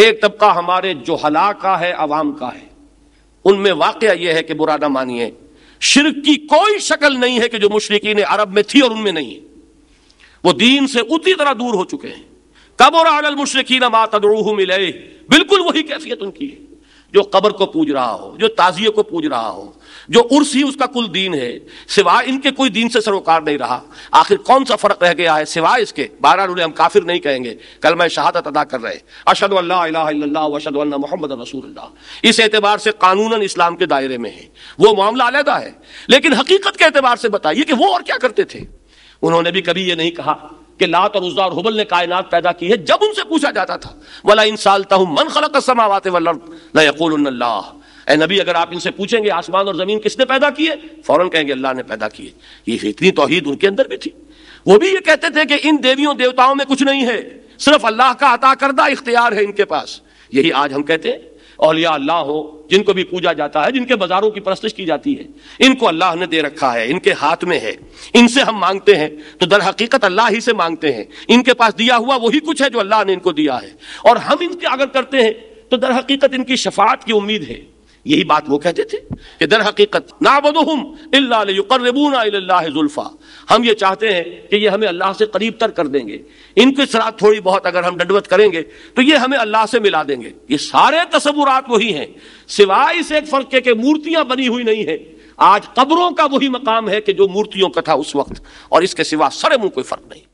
एक तबका हमारे जो हला का है अवाम का है उनमें वाक़ यह है कि बुरादा मानिए शिरक की कोई शक्ल नहीं है कि जो मुशरकिन अरब में थी और उनमें नहीं है वो दीन से उतनी तरह दूर हो चुके हैं कब और अल मुशरकिन मातदरूह मिले बिल्कुल वही कैफियत उनकी है जो कब्र को पूज रहा हो जो ताजिए को पूज रहा हो जो उर्स ही उसका कुल दीन है सिवाय इनके कोई दीन से सरोकार नहीं रहा आखिर कौन सा फर्क रह गया है सिवाय इसके बहरहाल हम काफिर नहीं कहेंगे कल मैं शहादत अदा कर रहे अशद वशद मोहम्मद रसूल इस एतबार से कानून इस्लाम के दायरे में है वो मामला अलहदा है लेकिन हकीकत के एतबार से बताइए कि वो और क्या करते थे उन्होंने भी कभी ये नहीं कहा कि लात और उजा और हुबल ने कायनात पैदा की है जब उनसे पूछा जाता था वाला तुम मन खलक समावाते ए नबी अगर आप इनसे पूछेंगे आसमान और जमीन किसने पैदा किए फौरन कहेंगे अल्लाह ने पैदा किए ये इतनी तोहहीद उनके अंदर भी थी वो भी ये कहते थे कि इन देवियों देवताओं में कुछ नहीं है सिर्फ अल्लाह का अता करदा इख्तियार है इनके पास यही आज हम कहते हैं औलिया अल्लाह हो जिनको भी पूजा जाता है जिनके बाजारों की परस्तिश की जाती है इनको अल्लाह ने दे रखा है इनके हाथ में है इनसे हम मांगते हैं तो दर हकीकत अल्लाह ही से मांगते हैं इनके पास दिया हुआ वही कुछ है जो अल्लाह ने इनको दिया है और हम इनके अगर करते हैं तो दर हकीकत इनकी शफात की उम्मीद है यही बात वो कहते थे कि दर हकीकत नाबदुल्फा हम ये चाहते हैं कि ये हमें अल्लाह से करीब तर कर देंगे इनके साथ थोड़ी बहुत अगर हम दंडवत करेंगे तो ये हमें अल्लाह से मिला देंगे ये सारे तस्वुरात वही हैं सिवाय इस एक फर्क के, के मूर्तियां बनी हुई नहीं है आज कब्रों का वही मकाम है कि जो मूर्तियों का था उस वक्त और इसके सिवा सरे मुंह कोई फर्क नहीं